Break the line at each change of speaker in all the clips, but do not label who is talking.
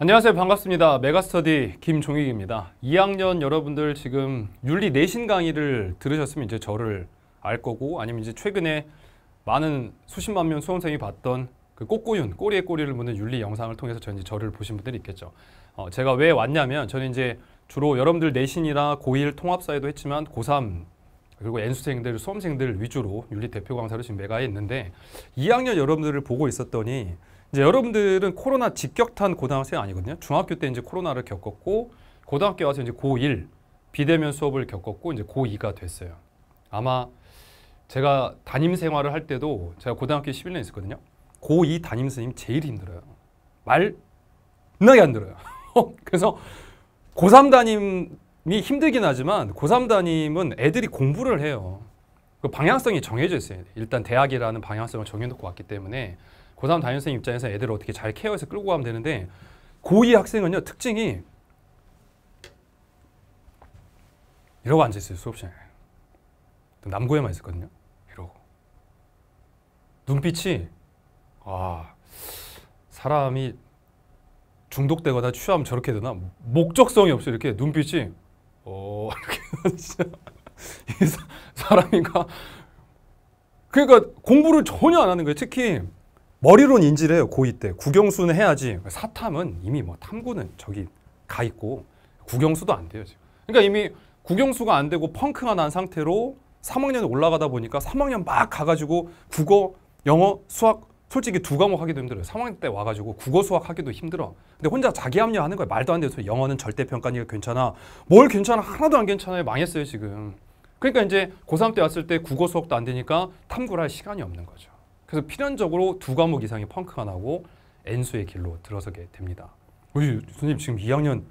안녕하세요. 반갑습니다. 메가스터디 김종익입니다. 2학년 여러분들 지금 윤리 내신 강의를 들으셨으면 이제 저를 알 거고 아니면 이제 최근에 많은 수십만 명 수험생이 봤던 그 꼬꼬윤, 꼬리에 꼬리를 무는 윤리 영상을 통해서 저는 이제 저를 보신 분들이 있겠죠. 어, 제가 왜 왔냐면 저는 이제 주로 여러분들 내신이나 고1 통합사에도 했지만 고3 그리고 N수생들, 수험생들 위주로 윤리 대표 강사로 지금 메가에 있는데 2학년 여러분들을 보고 있었더니 이제 여러분들은 코로나 직격탄 고등학생 아니거든요. 중학교 때 이제 코로나를 겪었고 고등학교 와서 이제 고1 비대면 수업을 겪었고 이제 고2가 됐어요. 아마 제가 담임 생활을 할 때도 제가 고등학교 11년 있었거든요. 고2 담임 선생님 제일 힘들어요. 말 나게 안 들어요. 그래서 고3 담임이 힘들긴 하지만 고3 담임은 애들이 공부를 해요. 그 방향성이 정해져 있어요. 일단 대학이라는 방향성을 정해놓고 왔기 때문에 고3 담임선생 입장에서 애들을 어떻게 잘 케어해서 끌고 가면 되는데 고2 학생은요 특징이 이러고 앉아있어요 수업시간에 남고에만 있었거든요 이러고 눈빛이 아 사람이 중독되거나 취하면 저렇게 되나 목적성이 없어 이렇게 눈빛이 어 이렇게 진짜 사람인가 그러니까 공부를 전혀 안 하는 거예요 특히 머리론 인지를 해요. 고2 때. 국영수는 해야지. 사탐은 이미 뭐 탐구는 저기 가 있고 국영수도 안 돼요. 지금. 그러니까 이미 국영수가 안 되고 펑크가 난 상태로 3학년에 올라가다 보니까 3학년 막 가가지고 국어, 영어, 수학 솔직히 두 과목 하기도 힘들어요. 3학년 때 와가지고 국어 수학 하기도 힘들어. 근데 혼자 자기 합리화하는 거야. 말도 안 돼요. 영어는 절대 평가니까 괜찮아. 뭘 괜찮아? 하나도 안 괜찮아요. 망했어요 지금. 그러니까 이제 고3 때 왔을 때 국어 수업도 안 되니까 탐구를 할 시간이 없는 거죠. 그래서 필연적으로 두 과목 이상의 펑크가 나고 N수의 길로 들어서게 됩니다. 우리 선생님 지금 2학년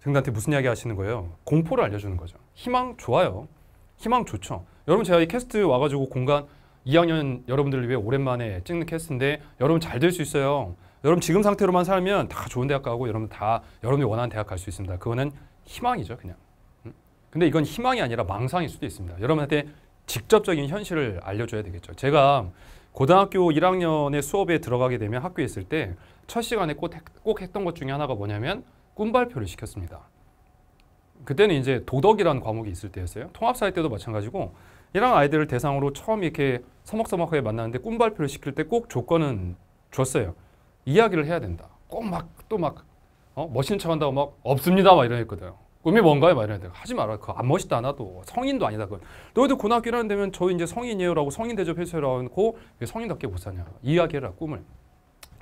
생들한테 무슨 이야기 하시는 거예요? 공포를 알려주는 거죠. 희망 좋아요. 희망 좋죠. 여러분 제가 이 캐스트 와가지고 공간 2학년 여러분들을 위해 오랜만에 찍는 캐스트인데 여러분 잘 될 수 있어요. 여러분 지금 상태로만 살면 다 좋은 대학 가고 여러분 다 여러분이 원하는 대학 갈 수 있습니다. 그거는 희망이죠 그냥. 근데 이건 희망이 아니라 망상일 수도 있습니다. 여러분한테 직접적인 현실을 알려줘야 되겠죠. 제가 고등학교 1학년의 수업에 들어가게 되면 학교에 있을 때 첫 시간에 꼭, 꼭 했던 것 중에 하나가 뭐냐면 꿈발표를 시켰습니다. 그때는 이제 도덕이라는 과목이 있을 때였어요. 통합사회 때도 마찬가지고 이랑 아이들을 대상으로 처음 이렇게 서먹서먹하게 만났는데 꿈발표를 시킬 때 꼭 조건은 줬어요. 이야기를 해야 된다. 꼭 막 또막 막, 어? 멋있는 척한다고 막 없습니다 막 이러했거든요. 꿈이 뭔가요? 말해야 돼. 하지 마라. 그거 안 멋있다 나도. 성인도 아니다. 그건. 너희들 고등학교 1학년 되면 저 이제 성인이에요라고 성인 대접해주라고 성인답게 못 사냐. 이야기해라 꿈을.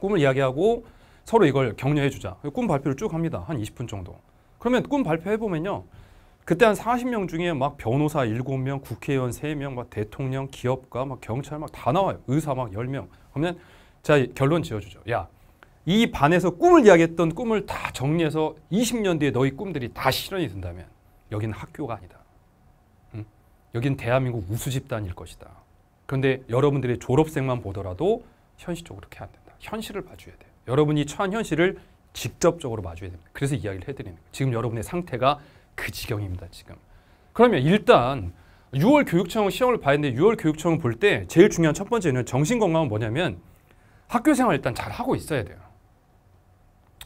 꿈을 이야기하고 서로 이걸 격려해주자. 꿈 발표를 쭉 합니다. 한 20분 정도. 그러면 꿈 발표해보면요. 그때 한 40명 중에 막 변호사 7명, 국회의원 3명, 막 대통령, 기업가, 막 경찰 막 다 나와요. 의사 막 10명. 그러면 자 결론 지어주죠. 야이 반에서 꿈을 이야기했던 꿈을 다 정리해서 20년 뒤에 너희 꿈들이 다 실현이 된다면 여기는 학교가 아니다. 응? 여기 대한민국 우수 집단일 것이다. 그런데 여러분들의 졸업생만 보더라도 현실적으로 그렇게 안 된다. 현실을 봐줘야 돼. 여러분이 처한 현실을 직접적으로 봐줘야 됩니다. 그래서 이야기를 해드리는 거예요. 지금 여러분의 상태가 그 지경입니다. 지금. 그러면 일단 6월 교육청 시험을 봐야 되는데 6월 교육청을 볼 때 제일 중요한 첫 번째는 정신건강은 뭐냐면 학교생활 일단 잘 하고 있어야 돼요.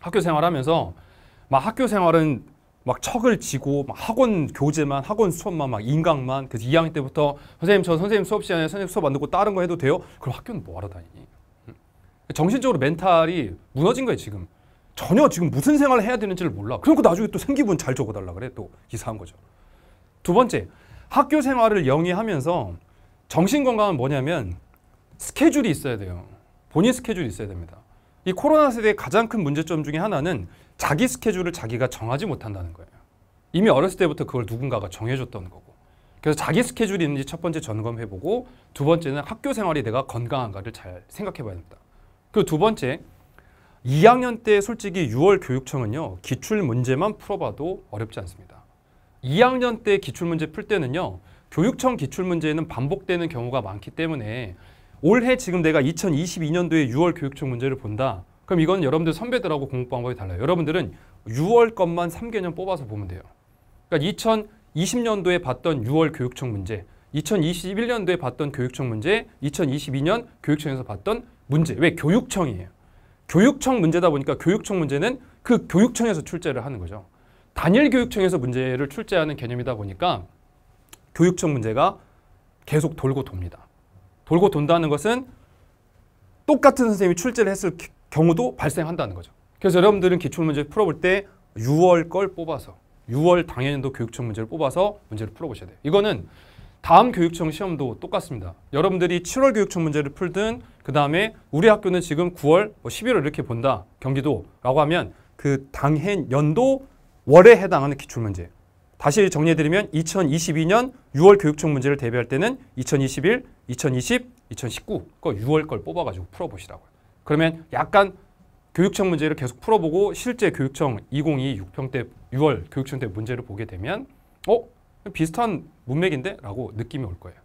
학교 생활하면서 막 학교 생활은 막 척을 지고 막 학원 교재만 학원 수업만 막 인강만 그래서 2학년 때부터 선생님 저 선생님 수업 시간에 선생님 수업 안 듣고 다른 거 해도 돼요? 그럼 학교는 뭐하러 다니니? 음. 정신적으로 멘탈이 무너진 거예요 지금 전혀 지금 무슨 생활을 해야 되는지를 몰라 그리고 그러니까 나중에 또 생기분 잘 적어달라 그래 또 이상한 거죠 두 번째 학교 생활을 영위하면서 정신 건강은 뭐냐면 스케줄이 있어야 돼요 본인 스케줄이 있어야 됩니다 이 코로나 세대의 가장 큰 문제점 중에 하나는 자기 스케줄을 자기가 정하지 못한다는 거예요. 이미 어렸을 때부터 그걸 누군가가 정해줬던 거고. 그래서 자기 스케줄이 있는지 첫 번째 점검해보고 두 번째는 학교 생활이 내가 건강한가를 잘 생각해봐야 됩니다. 그리고 두 번째, 2학년 때 솔직히 6월 교육청은요. 기출 문제만 풀어봐도 어렵지 않습니다. 2학년 때 기출 문제 풀 때는요. 교육청 기출 문제는 반복되는 경우가 많기 때문에 올해 지금 내가 2022년도에 6월 교육청 문제를 본다. 그럼 이건 여러분들 선배들하고 공부 방법이 달라요. 여러분들은 6월 것만 3개년 뽑아서 보면 돼요. 그러니까 2020년도에 봤던 6월 교육청 문제, 2021년도에 봤던 교육청 문제, 2022년 교육청에서 봤던 문제. 왜? 교육청이에요. 교육청 문제다 보니까 교육청 문제는 그 교육청에서 출제를 하는 거죠. 단일 교육청에서 문제를 출제하는 개념이다 보니까 교육청 문제가 계속 돌고 돕니다. 돌고 돈다는 것은 똑같은 선생님이 출제를 했을 경우도 발생한다는 거죠. 그래서 여러분들은 기출문제 풀어볼 때 6월 걸 뽑아서 6월 당해년도 교육청 문제를 뽑아서 문제를 풀어보셔야 돼요. 이거는 다음 교육청 시험도 똑같습니다. 여러분들이 7월 교육청 문제를 풀든 그 다음에 우리 학교는 지금 9월, 뭐 11월 이렇게 본다. 경기도라고 하면 그 당해 연도 월에 해당하는 기출문제 다시 정리해드리면 2022년 6월 교육청 문제를 대비할 때는 2021, 2020, 2019거 6월 걸 뽑아가지고 풀어보시라고요. 그러면 약간 교육청 문제를 계속 풀어보고 실제 교육청 2022 6평 때 6월 교육청 때 문제를 보게 되면 어? 비슷한 문맥인데? 라고 느낌이 올 거예요.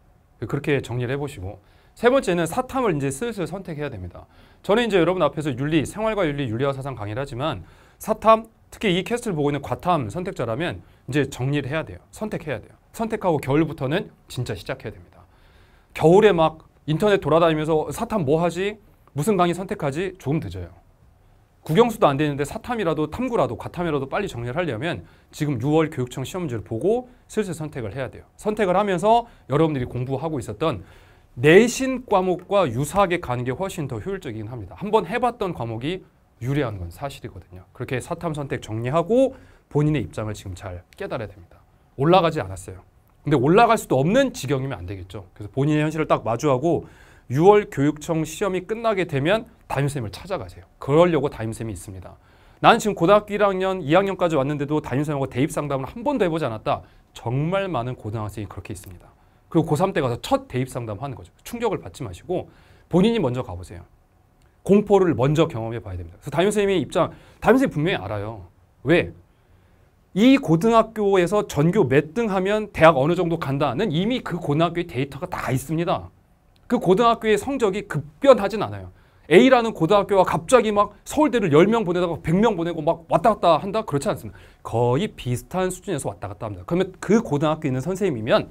그렇게 정리를 해보시고 세 번째는 사탐을 이제 슬슬 선택해야 됩니다. 저는 이제 여러분 앞에서 윤리, 생활과 윤리, 윤리와 사상 강의를 하지만 사탐, 특히 이 캐스트를 보고 있는 과탐 선택자라면 이제 정리를 해야 돼요. 선택해야 돼요. 선택하고 겨울부터는 진짜 시작해야 됩니다. 겨울에 막 인터넷 돌아다니면서 사탐 뭐 하지? 무슨 강의 선택하지? 조금 늦어요. 국영수도 안 되는데 사탐이라도 탐구라도 과탐이라도 빨리 정리를 하려면 지금 6월 교육청 시험지를 보고 슬슬 선택을 해야 돼요. 선택을 하면서 여러분들이 공부하고 있었던 내신 과목과 유사하게 가는 게 훨씬 더 효율적이긴 합니다. 한번 해봤던 과목이 유리한 건 사실이거든요. 그렇게 사탐 선택 정리하고 본인의 입장을 지금 잘 깨달아야 됩니다. 올라가지 않았어요. 근데 올라갈 수도 없는 지경이면 안 되겠죠. 그래서 본인의 현실을 딱 마주하고 6월 교육청 시험이 끝나게 되면 담임쌤을 찾아가세요. 그러려고 담임쌤이 있습니다. 나는 지금 고등학교 1학년, 2학년까지 왔는데도 담임쌤하고 대입 상담을 한 번도 해보지 않았다. 정말 많은 고등학생이 그렇게 있습니다. 그리고 고3 때 가서 첫 대입 상담 하는 거죠. 충격을 받지 마시고 본인이 먼저 가보세요. 공포를 먼저 경험해 봐야 됩니다. 그래서 담임 선생님의 입장, 담임 선생님 분명히 알아요. 왜? 이 고등학교에서 전교 몇 등 하면 대학 어느 정도 간다는 이미 그 고등학교의 데이터가 다 있습니다. 그 고등학교의 성적이 급변하진 않아요. A라는 고등학교가 갑자기 막 서울대를 10명 보내다가 100명 보내고 막 왔다 갔다 한다? 그렇지 않습니다. 거의 비슷한 수준에서 왔다 갔다 합니다. 그러면 그 고등학교에 있는 선생님이면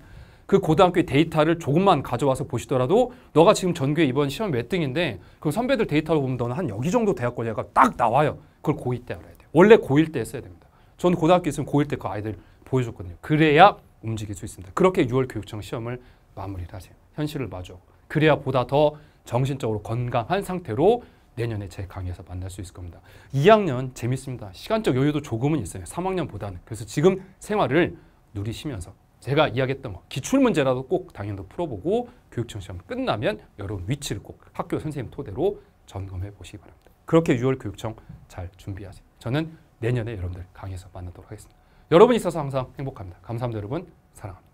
그 고등학교의 데이터를 조금만 가져와서 보시더라도 너가 지금 전교에 이번 시험 몇 등인데 그 선배들 데이터로 보면 너는 한 여기 정도 대학 거리가 딱 나와요. 그걸 고1때 알아야 돼요. 원래 고1 때했어야 됩니다. 저는 고등학교 있으면 고1 때 그 아이들 보여줬거든요. 그래야 움직일 수 있습니다. 그렇게 6월 교육청 시험을 마무리를 하세요. 현실을 마주 그래야 보다 더 정신적으로 건강한 상태로 내년에 제 강의에서 만날 수 있을 겁니다. 2학년 재밌습니다. 시간적 여유도 조금은 있어요. 3학년보다는. 그래서 지금 생활을 누리시면서 제가 이야기했던 거 기출문제라도 꼭 당연히 풀어보고 교육청 시험 끝나면 여러분 위치를 꼭 학교 선생님 토대로 점검해 보시기 바랍니다. 그렇게 6월 교육청 잘 준비하세요. 저는 내년에 여러분들 강의에서 만나도록 하겠습니다. 여러분이 있어서 항상 행복합니다. 감사합니다 여러분. 사랑합니다.